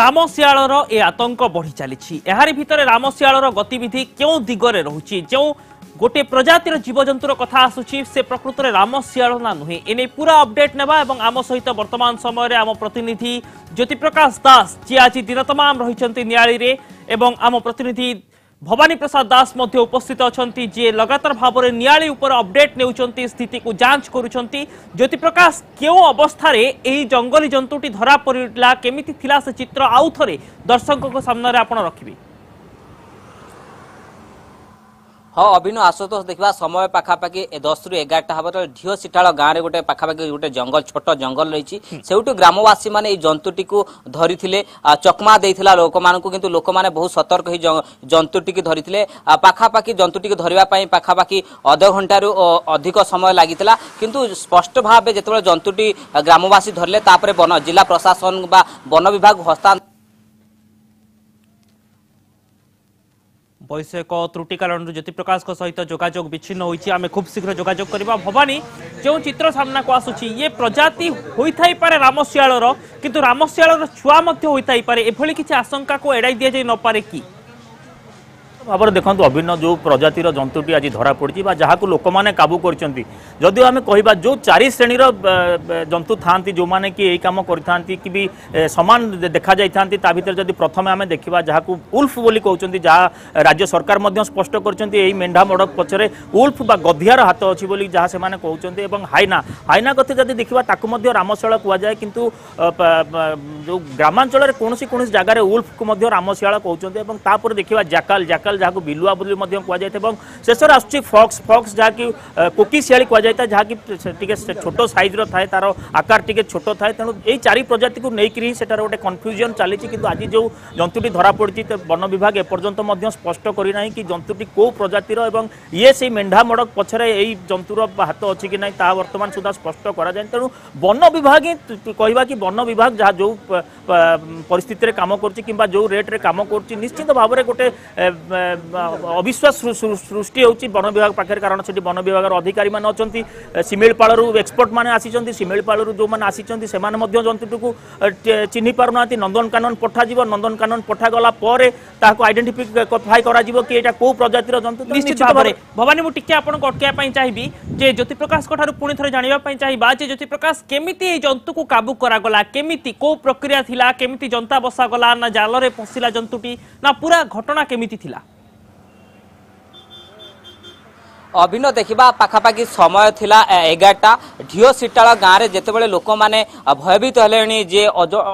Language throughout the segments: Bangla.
ରାମଶିଆଳର ଏ ଆତଙ୍କ ବଢ଼ି ଚାଲିଛି ଏହାରି ଭିତରେ ରାମଶିଆଳର ଗତିବିଧି କେଉଁ ଦିଗରେ ରହୁଛି ଯେଉଁ ଗୋଟିଏ ପ୍ରଜାତିର ଜୀବଜନ୍ତୁର କଥା ଆସୁଛି ସେ ପ୍ରକୃତରେ ରାମଶିଆଳ ନା ନୁହେଁ ଏନେଇ ପୁରା ଅପଡେଟ୍ ନେବା ଏବଂ ଆମ ସହିତ ବର୍ତ୍ତମାନ ସମୟରେ ଆମ ପ୍ରତିନିଧି ଜ୍ୟୋତିପ୍ରକାଶ ଦାସ ଯିଏ ଆଜି ଦିନ ତମାମ ରହିଛନ୍ତି ନିଆଳିରେ ଏବଂ ଆମ ପ୍ରତିନିଧି ভবানী প্রসাদ দাস মধ্যে উপস্থিত অনেক যে লগাতার ভাবে নিয়াড়ি উপরে অপডেট নেউছেন স্থিতি যাঞ্চ করুছেন জ্যোতিপ্রকাশ কেউ অবস্থায় এই জঙ্গলী জন্তুটি ধরা পড়া কেমিতি লা সে চিত্র আউথরে দর্শক সামনে আপনার রাখবে ହଁ ଅଭିନୁ ଆଶୁତୋଷ ଦେଖିବା ସମୟ ପାଖାପାଖି ଦଶରୁ ଏଗାରଟା ହେବ ଯେତେବେଳେ ଢିଅ ସିଠାଳ ଗାଁରେ ଗୋଟେ ପାଖାପାଖି ଗୋଟେ ଜଙ୍ଗଲ ଛୋଟ ଜଙ୍ଗଲ ରହିଛି ସେଉଠୁ ଗ୍ରାମବାସୀମାନେ ଏଇ ଜନ୍ତୁଟିକୁ ଧରିଥିଲେ ଚକମା ଦେଇଥିଲା ଲୋକମାନଙ୍କୁ କିନ୍ତୁ ଲୋକମାନେ ବହୁତ ସତର୍କ ହୋଇ ଜନ୍ତୁଟିକୁ ଧରିଥିଲେ ପାଖାପାଖି ଜନ୍ତୁଟିକୁ ଧରିବା ପାଇଁ ପାଖାପାଖି ଅଧଘଣ୍ଟାରୁ ଅଧିକ ସମୟ ଲାଗିଥିଲା କିନ୍ତୁ ସ୍ପଷ୍ଟ ଭାବେ ଯେତେବେଳେ ଜନ୍ତୁଟି ଗ୍ରାମବାସୀ ଧରିଲେ ତାପରେ ବନ ଜିଲ୍ଲା ପ୍ରଶାସନ ବା ବନ ବିଭାଗ ହସ୍ତାନ୍ତର বৈষয়িক ত্রুটি কারণর জ্যোতি প্রকাশ সহিত যোগাযোগ বিচ্ছিন্ন হয়েছে আমি খুব শীঘ্র যোগাযোগ করা ভবানী যে চিত্র সামনা আসুচি ইয়ে প্রজাতি হয়ে রামশিয়াল কিন্তু রামশিয়াল ছুয়া হয়ে হয়ে এভাবে কিছু আশঙ্কা এড়াই দিয়ে যাই নপরে কি ভাবে দেখুন অভিন্ন যে প্রজাতির জন্তুটি আজ ধরা পড়ছে বা যা লোক মানে কাবু করছেন যদিও আমি কহবা যে চারি শ্রেণীর জন্তু থাকে যে কি এই কাম করে থাকে কি বি সমান দেখা যাই থাকে তা ভিতরে যদি প্রথমে আমি দেখা যা উল্ফ বলে কৌন যা রাজ্য সরকার স্পষ্ট করছেন এই মেঢা মড়ক পছরে উল্ফ বা গধিয়ার হাত অছি বলে যা সে কৌন এবং হাইনা হাইনা কথা যদি দেখা তাকে রামশিয়াল কুযায় কিন্তু যে গ্রামাঞ্চলের কোণী কোণী জায়গায় উল্ফ রামশিয়াল কৌন এবং তাপরে দেখা জাকাল জাকাল ଚ୍ୟାନେଲ୍ ଯାହାକୁ ବିଲୁଆ ବୋଲି ମଧ୍ୟ କୁହାଯାଇଥାଏ ଏବଂ ଶେଷରେ ଆସୁଛି ଫକ୍ସ ଫକ୍ସ ଯାହାକି କୋକି ଶିଆଳି କୁହାଯାଇଥାଏ ଯାହାକି ଟିକେ ଛୋଟ ସାଇଜ୍ର ଥାଏ ତାର ଆକାର ଟିକେ ଛୋଟ ଥାଏ ତେଣୁ ଏଇ ଚାରି ପ୍ରଜାତିକୁ ନେଇକରି ହିଁ ସେଠାରେ ଗୋଟେ କନଫ୍ୟୁଜନ୍ ଚାଲିଛି କିନ୍ତୁ ଆଜି ଯେଉଁ ଜନ୍ତୁଟି ଧରାପଡ଼ିଛି ବନ ବିଭାଗ ଏପର୍ଯ୍ୟନ୍ତ ମଧ୍ୟ ସ୍ପଷ୍ଟ କରିନାହିଁ କି ଜନ୍ତୁଟି କେଉଁ ପ୍ରଜାତିର ଏବଂ ଇଏ ସେଇ ମେଣ୍ଢା ମଡ଼କ ପଛରେ ଏଇ ଜନ୍ତୁର ହାତ ଅଛି କି ନାହିଁ ତାହା ବର୍ତ୍ତମାନ ସୁଦ୍ଧା ସ୍ପଷ୍ଟ କରାଯାଏ ତେଣୁ ବନ ବିଭାଗ ହିଁ କହିବା କି ବନ ବିଭାଗ ଯାହା ଯେଉଁ ପରିସ୍ଥିତିରେ କାମ କରୁଛି କିମ୍ବା ଯେଉଁ ରେଟ୍ରେ କାମ କରୁଛି ନିଶ୍ଚିତ ଭାବରେ ଗୋଟେ অবিশ্বাস সৃষ্টি হচ্ছে বন বিভাগ পাখে কারণ সেটি বন বিভাগের অধিকারী মানে অনেক শিমিপাড়ু এক্সপর্ট মানে আসছেন শিমিপাড়ু যে আসছেন সে জন্তুটিকে চিহ্নি পারু না নন্দনকানন পঠাযিব নন্দনকানন পঠাগলা পরে তাকে আইডেন্টিফাই করা কি এটা কেউ প্রজাতির জন্তু নিশ্চিত ভাবে ভবানী মু টিকে আপনার অটকাইবা চাইবি যে জ্যোতিপ্রকাশ ঠার পুঁ থরে জাঁয়া চাইবা যে জ্যোতিপ্রকাশ কেমিতি এই জন্তুকে কাবু করাগলা কেমিতি কেউ প্রক্রিয়া লা কেমিতি জন্তা বসাগলা না জালরে পশিলা জন্তুটি না পুরা ঘটনা কেমিতি লা অভিন্ন দেখা পাখাপাখি সময় লা এগারটা ঢিও সিটাল গাঁরে যেতবে লোক মানে ভয়ভীত হলে যে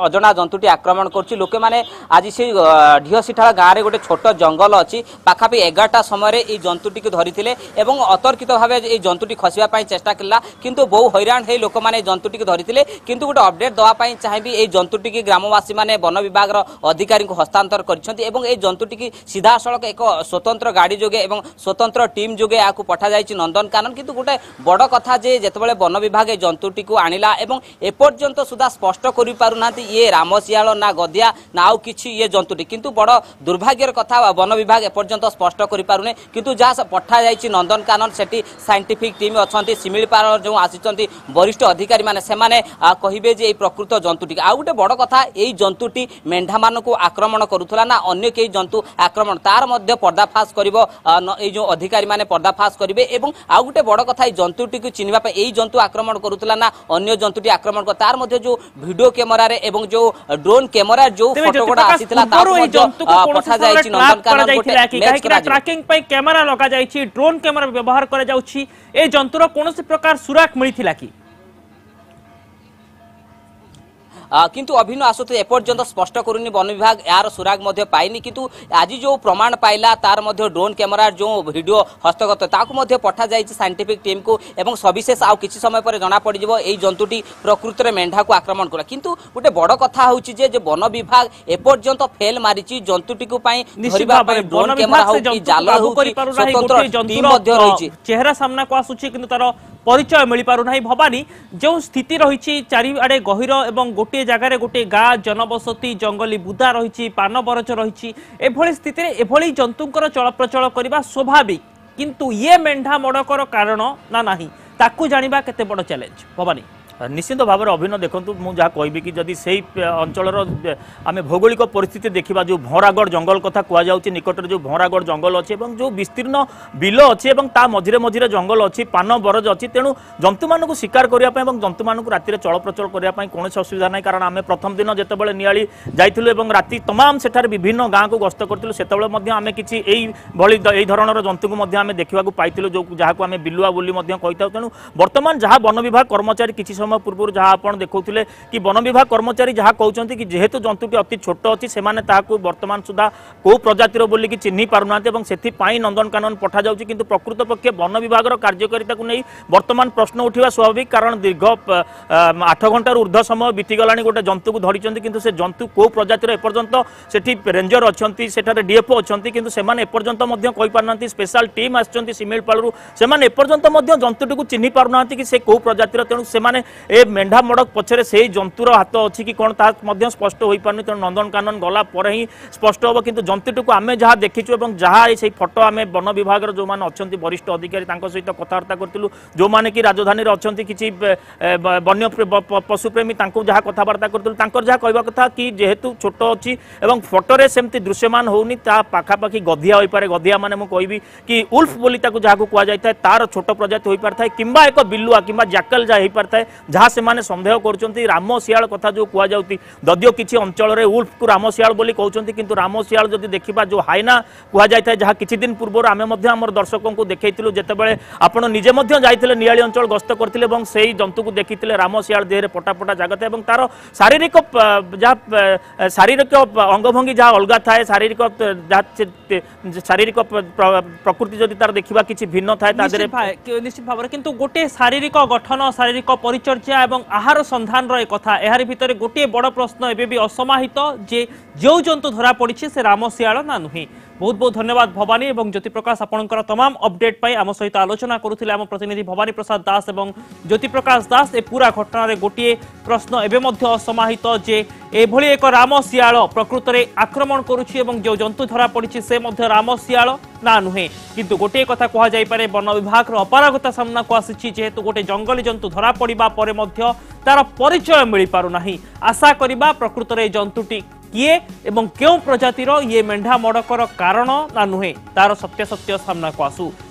অজনা জন্তুটি আক্রমণ করছে লোকে মানে আজ সেই ঢিও সিঠাল গাঁরে গোটে ছোট জঙ্গল অছি পাখাপাখি এগারটা সময় এই জন্তুটি ধরিলে এবং অতর্কিত ভাবে এই জন্তুটি খসবা চেষ্টা কলা কিন্তু বহু হইরাণ হয়ে লোক মানে এই জন্তুটি ধরিলে কিন্তু গোটে অপডেট দেওয়া চাহিবি এই জন্তুটি গ্রামবাসী মানে বন বিভাগর অধিকারী হস্তান্তর করছেন এবং এই জন্তুটি সিধাসলখ এক স্বতন্ত্র গাড়ি যোগে এবং স্বতন্ত্র টিম যোগে এখন পঠাযাইছে নন্দনকানন কিন্তু গোটে বড় কথা যে যেতবে বন বিভাগ এই জন্তুটিকে আনিলা এবং এপর্যন্ত সুদ্ধা স্পষ্ট করে পু না ইয়ে রামশিয়াল না গদিয়া না আউ কিছু ইয়ে জন্তুটি কিন্তু বড় দুর্ভাগ্যের কথা বন বিভাগ এপর্যন্ত স্পষ্ট করে পু না কিন্তু যা পঠাযাইছে নন্দনকানন সেটি সাইন্টিফিক টিম অনেক শিমিপাড় যে আসিছেন বরিষ্ঠ অধিকারী মানে সেমানে কহবে যে এই প্রকৃত জন্তুটি আউ গোটে বড় কথা এই জন্তুটি মেঢা মানুষ আক্রমণ করুলা না অন্য কেউ জন্তু আক্রমণ তার মধ্যে পর্দাফাশ করব এই যে অধিকারী মানে পর্দাফাশ করবে এবং আউ গোটে বড় কথা এই জন্তুটিকে চিহ্নবা এই জন্তু আক্রমণ করুলা না অন্য জন্তুটি আক্রমণ কর তার মধ্যে যে ভিডিও ক্যামেরার এবং যে ড্রোন ক্যামেরার যে ফটোগুড়া আসিছিলা তার পঠা যাইছি নন্দনকানন গোটে ম্যাচ করা ট্র্যাকিং পাই ক্যামেরা লগা যাইছি ড্রোন ক্যামেরা ব্যবহার করা যাউছি এই জন্তুর কোনসি প্রকার সুরাক মিলিছিলা কি কিন্তু ଅଭିନ୍ନ ଆସୁଥିଲେ ଏପର୍ଯ୍ୟନ୍ତ ସ୍ପଷ୍ଟ କରୁନି ବନ ବିଭାଗ ଏହାର ସୁରାଗ ମଧ୍ୟ ପାଇନି କିନ୍ତୁ ଆଜି ଯେଉଁ ପ୍ରମାଣ ପାଇଲା ତାର ମଧ୍ୟ ଡ୍ରୋନ୍ କ୍ୟାମେରା ଯେଉଁ ଭିଡ଼ିଓ ହସ୍ତଗତ ତାକୁ ମଧ୍ୟ ପଠାଯାଇଛି ସାଇଣ୍ଟିଫିକ୍ ଟିମ୍କୁ ଏବଂ ସବିଶେଷ ଆଉ କିଛି ସମୟ ପରେ ଜଣାପଡ଼ିଯିବ ଏହି ଜନ୍ତୁଟି ପ୍ରକୃତରେ ମେଣ୍ଢାକୁ ଆକ୍ରମଣ କଲା କିନ୍ତୁ ଗୋଟେ ବଡ଼ କଥା ହେଉଛି ଯେ ବନ ବିଭାଗ ଏପର୍ଯ୍ୟନ୍ତ ଫେଲ୍ ମାରିଛି ଜନ୍ତୁଟିକୁ ପାଇଁ ଧରିବା ପାଇଁ ଡ୍ରୋନ୍ କ୍ୟାମେରା ହଉ କି ଜାଲ ହଉ କି ସ୍ୱତନ୍ତ୍ର ଟିମ୍ ମଧ୍ୟ ରହିଛି ଚେହେରା ସାମ୍ନାକୁ ଆସୁଛି କିନ୍ତୁ ତାର পরিচয় মিপারুনা ভবানী যে স্থিতি রয়েছে চারিআড়ে গহির এবং গোটিয়ে জায়গায় গোটিয়ে গাঁ জনবসতি জঙ্গলি বুদা রয়েছে পান বরজ রয়েছে এভাবে স্থিতি এভাবে জন্তুঙ্কর চলপ্রচল করা স্বাভাবিক কিন্তু ইয়ে মেঢা মড়কর কারণ না না তাকে জাঁয়া কেতে বড় চ্যালেঞ্জ ভবানী ନିଶ୍ଚିତ ଭାବରେ ଅଭିନ୍ନ ଦେଖନ୍ତୁ ମୁଁ ଯାହା କହିବି କି ଯଦି ସେଇ ଅଞ୍ଚଳର ଆମେ ଭୌଗୋଳିକ ପରିସ୍ଥିତି ଦେଖିବା ଯେଉଁ ଭଁରାଗଡ଼ ଜଙ୍ଗଲ କଥା କୁହାଯାଉଛି ନିକଟରେ ଯେଉଁ ଭଁରାଗଡ଼ ଜଙ୍ଗଲ ଅଛି ଏବଂ ଯେଉଁ ବିସ୍ତୀର୍ଣ୍ଣ ବିଲ ଅଛି ଏବଂ ତା ମଝିରେ ମଝିରେ ଜଙ୍ଗଲ ଅଛି ପାନ ବରଜ ଅଛି ତେଣୁ ଜନ୍ତୁମାନଙ୍କୁ ଶିକାର କରିବା ପାଇଁ ଏବଂ ଜନ୍ତୁମାନଙ୍କୁ ରାତିରେ ଚଳପ୍ରଚଳ କରିବା ପାଇଁ କୌଣସି ଅସୁବିଧା ନାହିଁ କାରଣ ଆମେ ପ୍ରଥମ ଦିନ ଯେତେବେଳେ ନିଆଳି ଯାଇଥିଲୁ ଏବଂ ରାତି ତମାମ ସେଠାରେ ବିଭିନ୍ନ ଗାଁକୁ ଗସ୍ତ କରିଥିଲୁ ସେତେବେଳେ ମଧ୍ୟ ଆମେ କିଛି ଏଇ ଭଳି ଏହି ଧରଣର ଜନ୍ତୁଙ୍କୁ ମଧ୍ୟ ଆମେ ଦେଖିବାକୁ ପାଇଥିଲୁ ଯେଉଁ ଯାହାକୁ ଆମେ ବିଲୁଆ ବୋଲି ମଧ୍ୟ କହିଥାଉ ତେଣୁ ବର୍ତ୍ତମାନ ଯାହା ବନ ବିଭାଗ କର୍ମଚାରୀ କିଛି ସମୟ সময় পূর্বর যা আপনার দেখুলে কি বন বিভাগ কর্মচারী যা কৌঁচ কি যেহেতু জন্তুটি অতি ছোট অছি সেমানে তাহাকে বর্তমান সুদ্ধা কেউ প্রজাতির বলিকি চিহ্নি পারুনা এবং সেপাই নন্দনকানন পঠা যাচ্ছে কিন্তু প্রকৃত পক্ষে বন বিভাগের কার্যকারিতা নেই বর্তমান প্রশ্ন উঠিবা স্বাভাবিক কারণ দীর্ঘ আঠ ঘণ্টার ঊর্ধ্ব সময় বিতিগলা গোটে জন্তুকে ধরিছেন কিন্তু সে জন্তু কেউ প্রজাতির এপর্যন্ত সেটি রেঞ্জর অনেক সেঠারে ডিএফও অনেক কিন্তু সে এপর্যন্ত কইপার না স্পেশাল টিম আসছেন শিমিলপাড়ু সে এপর্যন্ত জন্তুটি চিহ্নি পারু না কি সে কেউ প্রজাতির তেমন সে ଏ ମେଣ୍ଢା ମଡ଼କ ପଛରେ ସେହି ଜନ୍ତୁର ହାତ ଅଛି କି କ'ଣ ତାହା ମଧ୍ୟ ସ୍ପଷ୍ଟ ହୋଇପାରୁନି ତେଣୁ ନନ୍ଦନକାନନ ଗଲା ପରେ ହିଁ ସ୍ପଷ୍ଟ ହେବ କିନ୍ତୁ ଜନ୍ତୁଟିକୁ ଆମେ ଯାହା ଦେଖିଛୁ ଏବଂ ଯାହା ସେହି ଫଟୋ ଆମେ ବନ ବିଭାଗର ଯେଉଁମାନେ ଅଛନ୍ତି ବରିଷ୍ଠ ଅଧିକାରୀ ତାଙ୍କ ସହିତ କଥାବାର୍ତ୍ତା କରିଥିଲୁ ଯେଉଁମାନେ କି ରାଜଧାନୀରେ ଅଛନ୍ତି କିଛି ବନ୍ୟ ପଶୁପ୍ରେମୀ ତାଙ୍କୁ ଯାହା କଥାବାର୍ତ୍ତା କରିଥିଲୁ ତାଙ୍କର ଯାହା କହିବା କଥା କି ଯେହେତୁ ଛୋଟ ଅଛି ଏବଂ ଫଟୋରେ ସେମିତି ଦୃଶ୍ୟମାନ ହେଉନି ତା ପାଖାପାଖି ଗଧିଆ ହୋଇପାରେ ଗଧିଆ ମାନେ ମୁଁ କହିବି କି ଉଲ୍ଫ ବୋଲି ତାକୁ ଯାହାକୁ କୁହାଯାଇଥାଏ ତାର ଛୋଟ ପ୍ରଜାତି ହୋଇପାରିଥାଏ କିମ୍ବା ଏକ ବିଲୁଆ କିମ୍ବା ଜାକଲ ଯାହା ହୋଇପାରିଥାଏ ଯାହା ସେମାନେ ସନ୍ଦେହ କରୁଛନ୍ତି ରାମ ଶିଆଳ କଥା ଯେଉଁ କୁହାଯାଉଛି ଯଦିଓ କିଛି ଅଞ୍ଚଳରେ ଉଲ୍ଫକୁ ରାମ ଶିଆଳ ବୋଲି କହୁଛନ୍ତି କିନ୍ତୁ ରାମ ଶିଆଳ ଯଦି ଦେଖିବା ଯେଉଁ ହାଇନା କୁହାଯାଇଥାଏ ଯାହା କିଛି ଦିନ ପୂର୍ବରୁ ଆମେ ମଧ୍ୟ ଆମର ଦର୍ଶକଙ୍କୁ ଦେଖାଇଥିଲୁ ଯେତେବେଳେ ଆପଣ ନିଜେ ମଧ୍ୟ ଯାଇଥିଲେ ନିଆଳି ଅଞ୍ଚଳ ଗସ୍ତ କରିଥିଲେ ଏବଂ ସେହି ଜନ୍ତୁକୁ ଦେଖିଥିଲେ ରାମ ଶିଆଳ ଦେହରେ ପଟାପଟା ଜାଗା ଥାଏ ଏବଂ ତାର ଶାରୀରିକ ଯାହା ଶାରୀରିକ ଅଙ୍ଗଭଙ୍ଗୀ ଯାହା ଅଲଗା ଥାଏ ଶାରୀରିକ ଯାହା ଶାରୀରିକ ପ୍ରକୃତି ଯଦି ତାର ଦେଖିବା କିଛି ଭିନ୍ନ ଥାଏ ତା ଦେହରେ ନିଶ୍ଚିତ ଭାବରେ କିନ୍ତୁ ଗୋଟିଏ ଶାରୀରିକ ଗଠନ ଶାରୀରିକ ପରିଚର୍ଚ୍ଚା କାର୍ଯ୍ୟ ଏବଂ ଆହାର ସନ୍ଧାନର ଏ କଥା ଏହାରି ଭିତରେ ଗୋଟିଏ ବଡ଼ ପ୍ରଶ୍ନ ଏବେ ବି ଅସମାହିତ ଯେ ଯେଉଁ ଜନ୍ତୁ ଧରା ପଡ଼ିଛି ସେ ରାମ ଶିଆଳ ନା ନୁହେଁ ବହୁତ ବହୁତ ଧନ୍ୟବାଦ ଭବାନୀ ଏବଂ ଜ୍ୟୋତିପ୍ରକାଶ ଆପଣଙ୍କର ତମାମ ଅପଡେଟ୍ ପାଇଁ ଆମ ସହିତ ଆଲୋଚନା କରୁଥିଲେ ଆମ ପ୍ରତିନିଧି ଭବାନୀ ପ୍ରସାଦ ଦାସ ଏବଂ ଜ୍ୟୋତିପ୍ରକାଶ ଦାସ ଏ ପୁରା ଘଟଣାରେ ଗୋଟିଏ ପ୍ରଶ୍ନ ଏବେ ମଧ୍ୟ ସମାହିତ ଯେ ଏଭଳି ଏକ ରାମ ଶିଆଳ ପ୍ରକୃତରେ ଆକ୍ରମଣ କରୁଛି ଏବଂ ଯେଉଁ ଜନ୍ତୁ ଧରା ପଡ଼ିଛି ସେ ମଧ୍ୟ ରାମ ଶିଆଳ ନା ନୁହେଁ କିନ୍ତୁ ଗୋଟିଏ କଥା କୁହାଯାଇପାରେ ବନ ବିଭାଗର ଅପାରଗତା ସାମ୍ନାକୁ ଆସିଛି ଯେହେତୁ ଗୋଟେ ଜଙ୍ଗଲୀ ଜନ୍ତୁ ଧରା ପଡ଼ିବା ପରେ ମଧ୍ୟ ତାର ପରିଚୟ ମିଳିପାରୁନାହିଁ ଆଶା କରିବା ପ୍ରକୃତରେ ଏ ଜନ୍ତୁଟି କିଏ ଏବଂ କେଉଁ ପ୍ରଜାତିର ଇଏ ମେଣ୍ଢା ମଡ଼କର କାରଣ ନା ନୁହେଁ ତାର ସତ୍ୟାସତ୍ୟ ସାମ୍ନାକୁ ଆସୁ